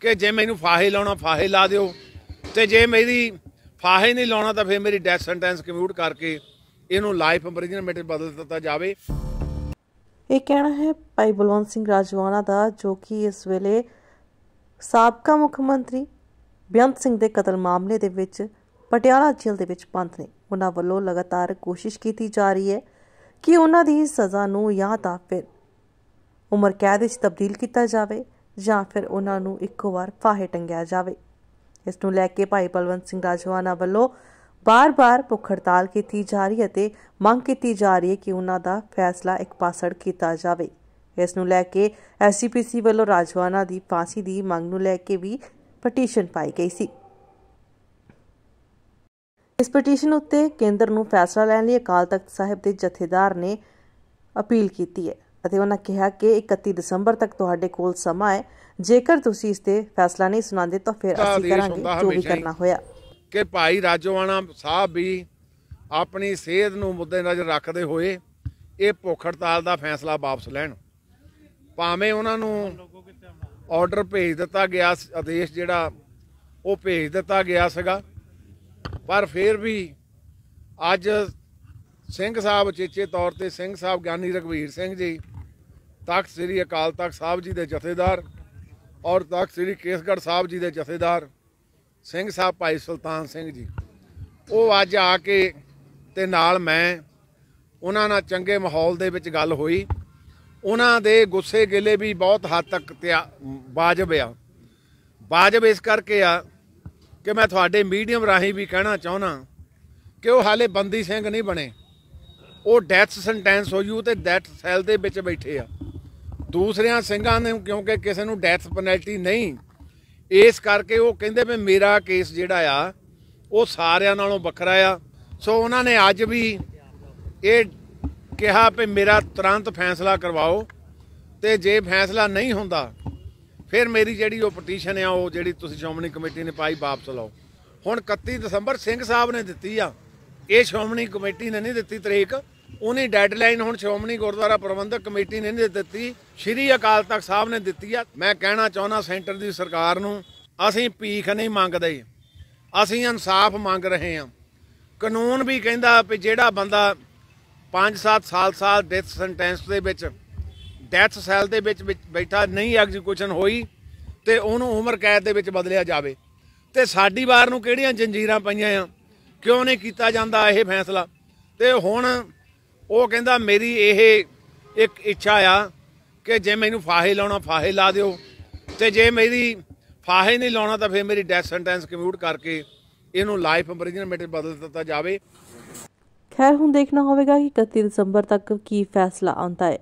ਕਿ ਜੇ ਮੈਨੂੰ ਫਾਹੇ ਲਾਉਣਾ ਫਾਹੇ ਲਾ ਦਿਓ ਤੇ ਜੇ ਮੇਰੀ ਫਾਹੇ ਨਹੀਂ ਲਾਉਣਾ ਤਾਂ ਫਿਰ ਮੇਰੀ ਡੈਥ ਸੈਂਟੈਂਸ ਕਮਿਊਟ ਕਰਕੇ ਇਹਨੂੰ ਲਾਈਫ ਇੰਪ੍ਰਿਜ਼ਨਮੈਂਟ ਬਦਲ ਦਿੱਤਾ ਜਾਵੇ ਇਹ ਕਹਿਣਾ ਹੈ ਭਾਈ ਬਲਵੰਤ ਸਿੰਘ ਰਾਜਵਾਨਾ ਦਾ ਜੋ ਕਿ ਇਸ ਵੇਲੇ ਸਾਬਕਾ ਮੁੱਖ ਮੰਤਰੀ ਬਿਆੰਤ ਸਿੰਘ ਦੇ ਕਤਲ ਮਾਮਲੇ ਦੇ ਵਿੱਚ ਪਟਿਆਲਾ ਜੇਲ੍ਹ ਦੇ ਵਿੱਚ ਬੰਦ ਨੇ ਉਹਨਾਂ ਵੱਲੋਂ ਲਗਾਤਾਰ ਕੋਸ਼ਿਸ਼ ਕੀਤੀ ਜਾ ਰਹੀ ਹੈ ਕਿ ਉਹਨਾਂ ਦੀ ਸਜ਼ਾ ਨੂੰ ਜਾਂ ਤਾਂ ਫਿਰ ਉਮਰ ਕੈਦ ਵਿੱਚ ਤਬਦੀਲ ਕੀਤਾ ਜਾਵੇ ਜਾਂ ਫਿਰ ਉਹਨਾਂ ਨੂੰ ਇੱਕ ਵਾਰ ਫਾਹੇ ਟੰਗਿਆ ਜਾਵੇ ਇਸ ਨੂੰ ਲੈ ਕੇ ਭਾਈ ਬਲਵੰਤ ਸਿੰਘ ਰਾਜਵਾਨਾ ਵੱਲੋਂ ਬਾਰ-ਬਾਰ ਭੁੱਖ ਹੜਤਾਲ ਕੀਤੀ ਜਾ ਰਹੀ ਹੈ ਤੇ ਮੰਗ ਕੀਤੀ ਜਾ ਰਹੀ ਹੈ ਕਿ ਉਹਨਾਂ ਦਾ ਫੈਸਲਾ ਇੱਕ ਪਾਸੜ ਕੀਤਾ ਜਾਵੇ ਇਸ ਨੂੰ ਲੈ ਕੇ ਐਸਸੀਪੀਸੀ ਵੱਲੋਂ ਰਾਜਵਾਨਾ ਦੀ ਫਾਂਸੀ ਦੀ ਮੰਗ ਨੂੰ ਲੈ ਕੇ ਵੀ ਪਟੀਸ਼ਨ ਪਾਈ ਗਈ ਸੀ ਇਸ ਪਟੀਸ਼ਨ ਉੱਤੇ ਕੇਂਦਰ ਨੂੰ ਫੈਸਲਾ ਲੈਣ ਲਈ ਅਕਾਲ ਤਖਤ ਸਾਹਿਬ ਦੇ ਜਥੇਦਾਰ ਨੇ ਅਪੀਲ ਕੀਤੀ ਹੈ ਅਤੇ ਉਹਨਾਂ ਕਿਹਾ ਕਿ 31 ਦਸੰਬਰ ਤੱਕ ਤੁਹਾਡੇ ਕੋਲ ਸਮਾਂ ਹੈ ਜੇਕਰ ਤੁਸੀਂ ਇਸ ਤੇ ਫੈਸਲਾ ਨਹੀਂ ਸੁਣਾਉਂਦੇ ਤਾਂ ਫਿਰ ਅਸੀਂ ਕਰਾਂਗੇ ਜੋ ਵੀ ਕਰਨਾ ਹੋਇਆ ਕਿ ਭਾਈ ਰਾਜਵਾਨਾ ਸਾਹਿਬ ਵੀ ਆਪਣੀ ਸਿਹਤ ਨੂੰ ਮੁੱਦੇ ਨਜ਼ਰ ਰੱਖਦੇ ਹੋਏ ਇਹ ਭੁੱਖ ਹੜਤਾਲ ਦਾ ਫੈਸਲਾ ਵਾਪਸ ਲੈਣ ਭਾਵੇਂ ਉਹਨਾਂ ਨੂੰ ਆਰਡਰ ਭੇਜ ਦਿੱਤਾ ਗਿਆ ਆਦੇਸ਼ ਜਿਹੜਾ ਉਹ ਭੇਜ ਦਿੱਤਾ ਗਿਆ ਸੀਗਾ ਪਰ ਫਿਰ ਵੀ ਅੱਜ ਸਿੰਘ ਸਾਹਿਬ ਚੇਚੇ ਤੌਰ ਤੇ ਸਿੰਘ ਸਾਹਿਬ ਗਿਆਨੀ ਰਗਵੀਰ ਸਿੰਘ ਜੀ ਤਖਤ ਸ੍ਰੀ ਅਕਾਲ ਤਖਤ ਸਾਹਿਬ ਜੀ ਦੇ ਜਥੇਦਾਰ ਔਰ ਤਖਤ ਸ੍ਰੀ ਕੇਸਗੜ੍ਹ ਸਾਹਿਬ ਜੀ ਦੇ ਜਥੇਦਾਰ ਸਿੰਘ ਸਾਹਿਬ ਭਾਈ ਸੁਲਤਾਨ ਸਿੰਘ ਜੀ ਉਹ ਅੱਜ ਆ ਕੇ ਤੇ ਨਾਲ ਮੈਂ ਉਹਨਾਂ ਨਾਲ ਚੰਗੇ ਮਾਹੌਲ ਦੇ ਵਿੱਚ ਗੱਲ ਹੋਈ ਉਹਨਾਂ ਦੇ ਗੁੱਸੇ ਗਿਲੇ ਵੀ ਬਹੁਤ ਹੱਦ ਤੱਕ ਵਾਜਬ ਆ ਵਾਜਬ ਇਸ ਕਰਕੇ ਆ ਕਿ ਮੈਂ ਤੁਹਾਡੇ ਮੀਡੀਅਮ ਰਾਹੀਂ ਵੀ ਕਹਿਣਾ ਚਾਹੁੰਦਾ ਕਿ ਉਹ ਹਾਲੇ ਬੰਦੀ ਸਿੰਘ ਨਹੀਂ ਬਣੇ ਉਹ ਡੈਥ ਸੈਂਟੈਂਸ ਹੋਈ ਉਹ ਤੇ ਡੈਥ ਸੈਲ ਦੇ ਵਿੱਚ ਬੈਠੇ ਆ ਦੂਸਰਿਆਂ ਸਿੰਘਾਂ ਨੇ ਕਿਉਂਕਿ ਕਿਸੇ ਨੂੰ ਡੈਥ ਪੈਨਲਟੀ ਨਹੀਂ ਇਸ ਕਰਕੇ ਉਹ ਕਹਿੰਦੇ ਵੀ ਮੇਰਾ ਕੇਸ ਜਿਹੜਾ ਆ ਉਹ ਸਾਰਿਆਂ ਨਾਲੋਂ ਵੱਖਰਾ ਆ ਸੋ ਉਹਨਾਂ ਨੇ ਅੱਜ ਵੀ ਇਹ ਕਿਹਾ ਵੀ ਮੇਰਾ ਤੁਰੰਤ ਫੈਸਲਾ ਕਰਵਾਓ ਤੇ ਜੇ ਫੈਸਲਾ ਨਹੀਂ ਹੁੰਦਾ ਫਿਰ ਮੇਰੀ ਜਿਹੜੀ ਉਹ ਪਟੀਸ਼ਨ ਆ ਉਹ ਜਿਹੜੀ ਤੁਸੀਂ ਸ਼ੋਮਣੀ ਕਮੇਟੀ ਨੇ ਪਾਈ ਵਾਪਸ ਲਓ ਹੁਣ 31 ਦਸੰਬਰ ਸਿੰਘ ਸਾਹਿਬ ਨੇ ਦਿੱਤੀ ਆ ਇਹ ਸ਼ੋਮਣੀ ਕਮੇਟੀ ਨੇ ਨਹੀਂ ਦਿੱਤੀ ਤਰੀਕ ਉਹਨੀ ਡੈਡਲਾਈਨ ਹੁਣ ਸ਼੍ਰੋਮਣੀ ਗੁਰਦੁਆਰਾ ਪ੍ਰਬੰਧਕ ਕਮੇਟੀ ਨੇ ਦਿੱਤੀ ਸ਼੍ਰੀ ਅਕਾਲ ਤਖਤ ਸਾਹਿਬ ਨੇ ਦਿੱਤੀ ਆ ਮੈਂ ਕਹਿਣਾ ਚਾਹੁੰਦਾ ਸੈਂਟਰ ਦੀ ਸਰਕਾਰ ਨੂੰ ਅਸੀਂ ਭੀਖ ਨਹੀਂ ਮੰਗਦੇ ਅਸੀਂ ਇਨਸਾਫ ਮੰਗ ਰਹੇ ਹਾਂ ਕਾਨੂੰਨ ਵੀ ਕਹਿੰਦਾ ਵੀ ਜਿਹੜਾ ਬੰਦਾ 5-7 ਸਾਲ ਸਾਲ ਡੈਥ ਸੈਂਟੈਂਸ ਦੇ ਵਿੱਚ ਡੈਥ ਸੈਲ ਦੇ ਵਿੱਚ ਬੈਠਾ ਨਹੀਂ ਐਗਜ਼ੀਕਿਊਸ਼ਨ ਹੋਈ ਤੇ ਉਹਨੂੰ ਉਮਰ ਕੈਦ ਦੇ ਵਿੱਚ ਬਦਲਿਆ ਜਾਵੇ ਤੇ ਸਾਡੀ ਵਾਰ ਨੂੰ ਕਿਹੜੀਆਂ ਜੰਜੀਰਾਂ ਪਈਆਂ ਆ ਕਿਉਂ ਨਹੀਂ ਕੀਤਾ ਜਾਂਦਾ ਇਹ ਫੈਸਲਾ ਤੇ ਹੁਣ ਉਹ ਕਹਿੰਦਾ ਮੇਰੀ ਇਹ ਇੱਕ ਇੱਛਾ ਆ ਕਿ ਜੇ ਮੈਨੂੰ ਫਾਹੇ ਲਾਉਣਾ ਫਾਹੇ ਲਾ ਦਿਓ ਤੇ ਜੇ ਮੇਰੀ ਫਾਹੇ ਨਹੀਂ ਲਾਉਣਾ ਤਾਂ ਫਿਰ ਮੇਰੀ ਡੈਥ ਸੈਂਟੈਂਸ ਕਮਿਊਟ ਕਰਕੇ ਇਹਨੂੰ ਲਾਈਫ ਇੰਪ੍ਰਿਜ਼ਨਮੈਂਟ ਬਦਲ ਦਿੱਤਾ ਜਾਵੇ ਖੈਰ ਹੁਣ ਦੇਖਣਾ ਹੋਵੇਗਾ ਕਿ 31 ਦਸੰਬਰ ਤੱਕ ਕੀ ਫੈਸਲਾ ਆਉਂਦਾ ਹੈ